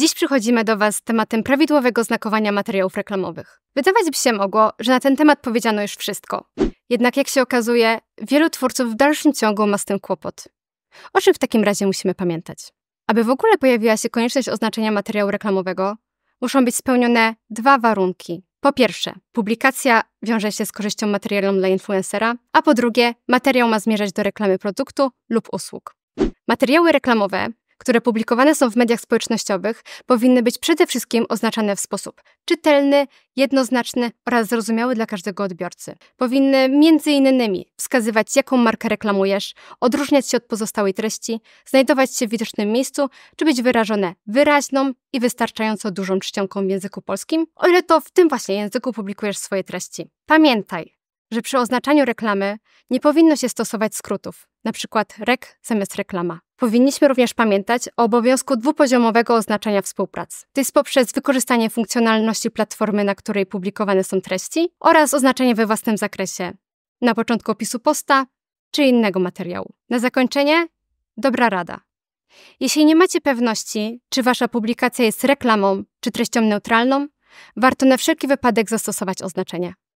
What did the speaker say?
Dziś przychodzimy do Was z tematem prawidłowego znakowania materiałów reklamowych. Wydawać by się mogło, że na ten temat powiedziano już wszystko. Jednak jak się okazuje, wielu twórców w dalszym ciągu ma z tym kłopot. O czym w takim razie musimy pamiętać? Aby w ogóle pojawiła się konieczność oznaczenia materiału reklamowego, muszą być spełnione dwa warunki. Po pierwsze, publikacja wiąże się z korzyścią materialną dla influencera, a po drugie, materiał ma zmierzać do reklamy produktu lub usług. Materiały reklamowe które publikowane są w mediach społecznościowych, powinny być przede wszystkim oznaczane w sposób czytelny, jednoznaczny oraz zrozumiały dla każdego odbiorcy. Powinny m.in. wskazywać, jaką markę reklamujesz, odróżniać się od pozostałej treści, znajdować się w widocznym miejscu, czy być wyrażone wyraźną i wystarczająco dużą czcionką w języku polskim, o ile to w tym właśnie języku publikujesz swoje treści. Pamiętaj, że przy oznaczaniu reklamy nie powinno się stosować skrótów, np. rek zamiast reklama. Powinniśmy również pamiętać o obowiązku dwupoziomowego oznaczania współpracy. To jest poprzez wykorzystanie funkcjonalności platformy, na której publikowane są treści oraz oznaczenie we własnym zakresie na początku opisu posta czy innego materiału. Na zakończenie dobra rada. Jeśli nie macie pewności, czy wasza publikacja jest reklamą czy treścią neutralną, warto na wszelki wypadek zastosować oznaczenie.